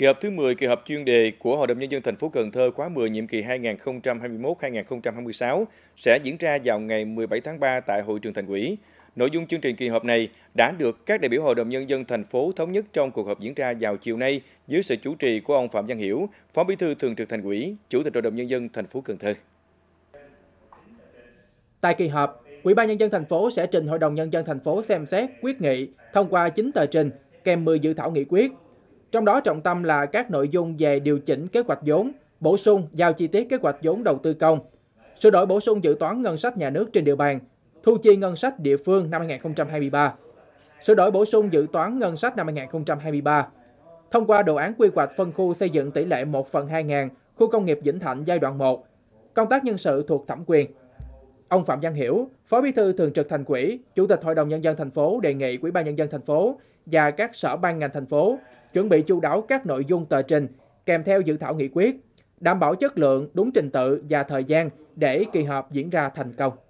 Kỳ họp thứ 10, kỳ họp chuyên đề của Hội đồng Nhân dân thành phố Cần Thơ khóa 10 nhiệm kỳ 2021-2026 sẽ diễn ra vào ngày 17 tháng 3 tại hội trường thành ủy. Nội dung chương trình kỳ họp này đã được các đại biểu Hội đồng Nhân dân thành phố thống nhất trong cuộc họp diễn ra vào chiều nay dưới sự chủ trì của ông Phạm Văn Hiểu, Phó Bí thư Thường trực Thành ủy, Chủ tịch Hội đồng Nhân dân thành phố Cần Thơ. Tại kỳ họp, Ủy ban Nhân dân thành phố sẽ trình Hội đồng Nhân dân thành phố xem xét quyết nghị thông qua 9 tờ trình kèm 10 dự thảo nghị quyết trong đó trọng tâm là các nội dung về điều chỉnh kế hoạch vốn, bổ sung giao chi tiết kế hoạch vốn đầu tư công, sửa đổi bổ sung dự toán ngân sách nhà nước trên địa bàn, thu chi ngân sách địa phương năm 2023, sửa đổi bổ sung dự toán ngân sách năm 2023, thông qua đồ án quy hoạch phân khu xây dựng tỷ lệ 1 phần 2 ngàn khu công nghiệp Vĩnh Thạnh giai đoạn 1, công tác nhân sự thuộc thẩm quyền. Ông Phạm Văn Hiểu, Phó Bí thư Thường trực Thành ủy, Chủ tịch Hội đồng nhân dân thành phố đề nghị Ủy ban nhân dân thành phố và các sở ban ngành thành phố chuẩn bị chu đáo các nội dung tờ trình kèm theo dự thảo nghị quyết, đảm bảo chất lượng, đúng trình tự và thời gian để kỳ họp diễn ra thành công.